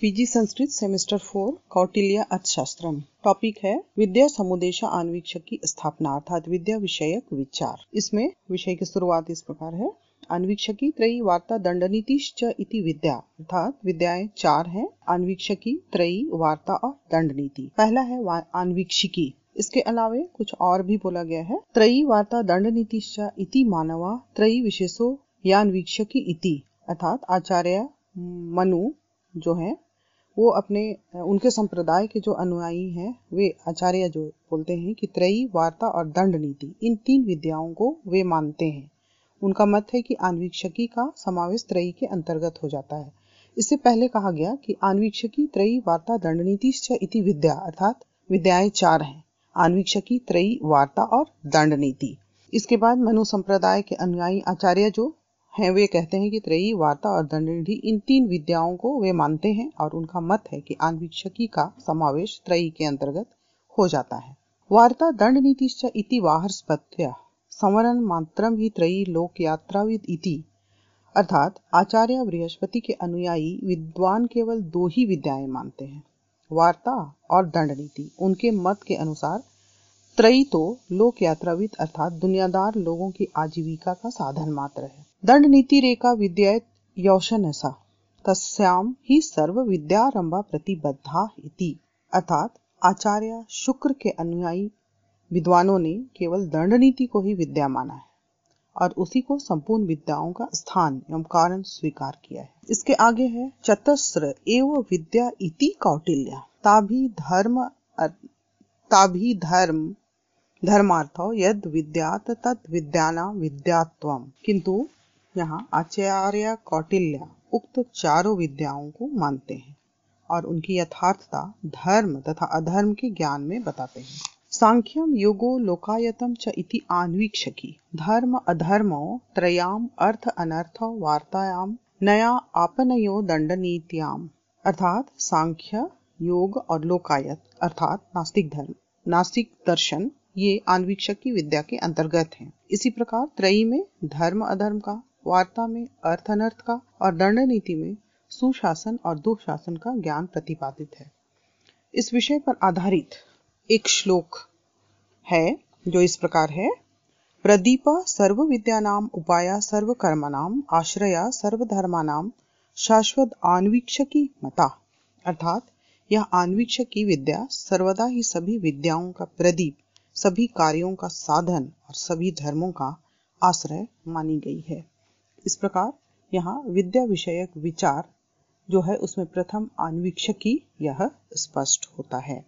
PG Sanskrit semester four Kautilya Arthashastra topic है विद्या समुदेश आन्वीक्षक की स्थापना अर्थात विद्या विषयक विचार इसमें विषय की शुरुआत इस प्रकार है अन्वीक्षकी त्रयी वार्ता दंडनीतिश्च इति विद्या अर्थात विद्याएं चार हैं अन्वीक्षकी त्रयी वार्ता और दंडनीति पहला है अन्वीक्षिकी इसके अलावे कुछ और भी बोला गया है त्रयी वार्ता दंड इति मानवा त्रयी विशेषो अन्वीक्षकी इति अर्थात आचार्य मनु जो है वो अपने उनके संप्रदाय के जो अनुयायी हैं वे आचार्य जो बोलते हैं कि त्रयी वार्ता और दंड नीति इन तीन विद्याओं को वे मानते हैं उनका मत है कि आन्वीक्षकी का समावेश त्रयी के अंतर्गत हो जाता है इससे पहले कहा गया कि आन्वीक्षकी त्रयी वार्ता दंड नीति इति विद्या अर्थात विद्याएं चार हैं आन्वीक्षकी त्रयी वार्ता और दंड नीति इसके बाद मनु संप्रदाय के अनुयायी आचार्य जो हैं वे कहते हैं कि त्रयी वार्ता और दंडनिधि इन तीन विद्याओं को वे मानते हैं और उनका मत है कि आन्वीक्षकी का समावेश त्रयी के अंतर्गत हो जाता है वार्ता दंड नीति इति बाहरस्पत्या समरण मात्रम ही त्रयी लोक यात्राविद इति अर्थात आचार्य बृहस्पति के अनुयायी विद्वान केवल दो ही विद्याएं मानते हैं वार्ता और दंड नीति उनके मत के अनुसार त्रयी तो लोक यात्राविद अर्थात दुनियादार लोगों की आजीविका का साधन मात्र है दंड नीति रेखा यौशन ऐसा तस्याम ही सर्व विद्यारंभा प्रतिबद्धा इति अर्थात आचार्य शुक्र के अनुयायी विद्वानों ने केवल दंड नीति को ही विद्या माना है और उसी को संपूर्ण विद्याओं का स्थान एवं कारण स्वीकार किया है इसके आगे है चतस्र एवं विद्या इति कौटिल्य ताभी धर्म ताभी धर्म धर्मार्थ यद विद्या तद विद्याना विद्यात्व किंतु यहाँ आचार्य कौटिल्य उक्त चारों विद्याओं को मानते हैं और उनकी यथार्थता धर्म तथा अधर्म के ज्ञान में बताते हैं सांख्यम योगो लोकायतम च इति आन्वीक्षकी धर्म अधर्मो त्रयाम अर्थ अनर्थ वार्तायाम नया आपनयो दंड नीतियाम अर्थात सांख्य योग और लोकायत अर्थात नास्तिक धर्म नास्तिक दर्शन ये आन्वीक्षक की विद्या के अंतर्गत हैं। इसी प्रकार त्रयी में धर्म अधर्म का वार्ता में अर्थ अनर्थ का और दंड नीति में सुशासन और दुशासन का ज्ञान प्रतिपादित है इस विषय पर आधारित एक श्लोक है जो इस प्रकार है प्रदीप सर्व विद्यानाम उपाया सर्व नाम आश्रया नाम शाश्वत की मता अर्थात यह की विद्या सर्वदा ही सभी विद्याओं का प्रदीप सभी कार्यों का साधन और सभी धर्मों का आश्रय मानी गई है इस प्रकार यहाँ विद्या विषयक विचार जो है उसमें प्रथम आन्वीक्षक ही यह स्पष्ट होता है